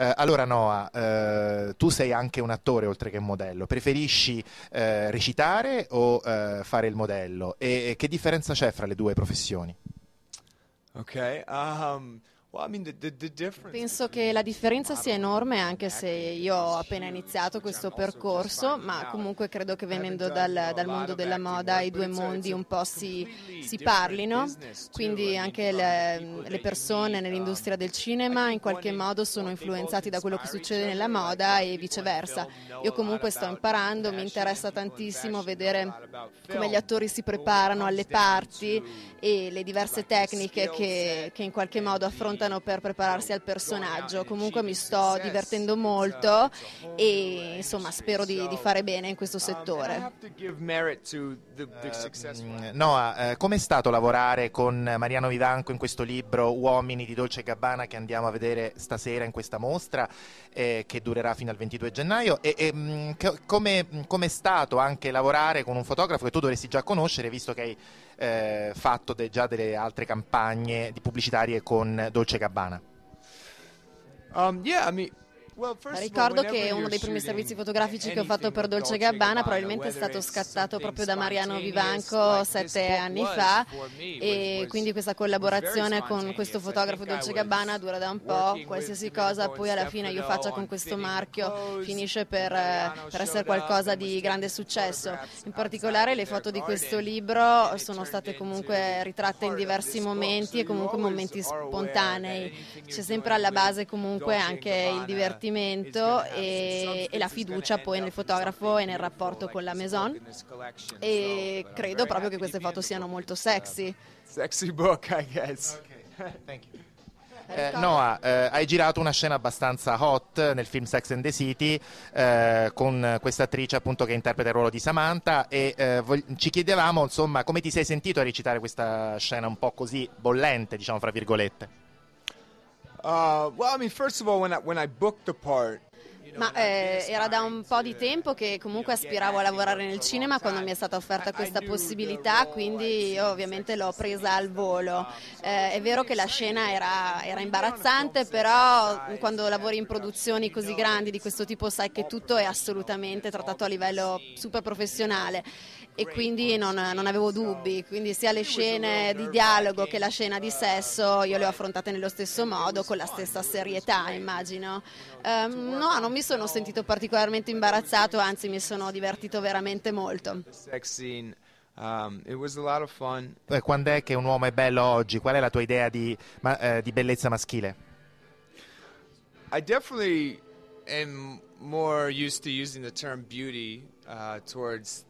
Eh, allora Noah, eh, tu sei anche un attore oltre che un modello, preferisci eh, recitare o eh, fare il modello? E, e, che differenza c'è fra le due professioni? Ok, um, Penso che la differenza sia enorme anche se io ho appena iniziato questo percorso, ma comunque credo che venendo dal, dal mondo della moda i due mondi un po' si, si parlino, quindi anche le, le, persone nell'industria del um, cinema in qualche modo sono influenzati da quello che succede nella moda e viceversa. Io comunque sto imparando, mi interessa tantissimo vedere come gli attori si preparano alle parti e le diverse tecniche che, che in qualche modo affrontano affrontano per prepararsi al personaggio. Comunque mi sto divertendo molto e insomma spero di, di fare bene in questo um, settore. Uh, Noah, uh, com'è stato lavorare con Mariano Vivanco in questo libro Uomini di Dolce Gabbana che andiamo a vedere stasera in questa mostra eh, che durerà fino al 22 gennaio? E, e mh, mm, com'è, mm, com'è stato anche lavorare con un fotografo che tu dovresti già conoscere visto che hai eh, fatto de, già delle altre campagne di pubblicitarie con Dolce Gabbana. Um, yeah, I mean, Ricordo che uno dei primi servizi fotografici che ho fatto per Dolce Gabbana probabilmente è stato scattato proprio da Mariano Vivanco sette anni fa e quindi questa collaborazione con questo fotografo Dolce Gabbana dura da un po', qualsiasi cosa poi alla fine io faccia con questo marchio finisce per, per essere qualcosa di grande successo. In particolare le foto di questo libro sono state comunque ritratte in diversi momenti e comunque momenti spontanei. C'è sempre alla base comunque anche il divertimento divertimento e, e la fiducia poi nel fotografo e nel rapporto con la Maison e credo proprio che queste foto siano molto sexy. Sexy book, I guess. Thank you. Eh, eh Noah, eh, hai girato una scena abbastanza hot nel film Sex and the City eh, con questa attrice appunto che interpreta il ruolo di Samantha e eh, vog- ci chiedevamo insomma come ti sei sentito a recitare questa scena un po' così bollente, diciamo fra virgolette. Uh, well, I mean, first of all, when I when I booked the part, Ma eh, era da un po' di uh, tempo che comunque aspiravo a lavorare nel cinema quando mi è stata offerta questa possibilità, quindi io ovviamente l'ho presa al volo. Eh, è vero che la scena era, era, imbarazzante, però quando lavori in produzioni così grandi di questo tipo sai che tutto è assolutamente trattato a livello super professionale e quindi non, non avevo dubbi, quindi sia le scene di dialogo che la scena di uh, sesso io le ho affrontate nello stesso modo, con la stessa serietà immagino. Eh, no, non mi mi sono sentito particolarmente imbarazzato, anzi mi sono divertito veramente molto. Um, eh, quando è che un uomo è bello oggi? Qual è la tua idea di, ma, eh, di bellezza maschile? I definitely am more used to using the term beauty uh, towards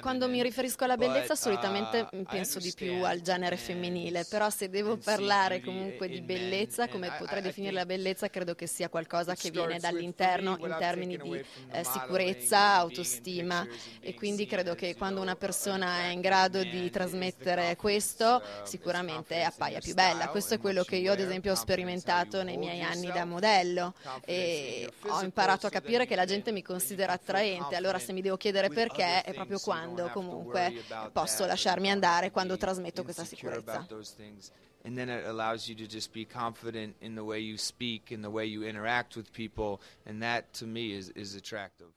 quando mi riferisco alla bellezza solitamente uh, penso di più al genere femminile, però se devo parlare comunque di bellezza, come potrei definire la bellezza, credo che sia qualcosa che viene dall'interno in termini di eh, sicurezza, autostima e quindi credo che quando una persona è in grado di trasmettere questo, uh, sicuramente appaia più bella. Questo è quello che io ad esempio ho sperimentato nei miei anni da modello e ho imparato a capire che la gente mi considera attraente, allora se mi devo chiedere perché è proprio proprio quando comunque posso lasciarmi andare quando trasmetto questa sicurezza. and then it allows you to just be confident in the way you speak and the way you interact with people and that to me is, is attractive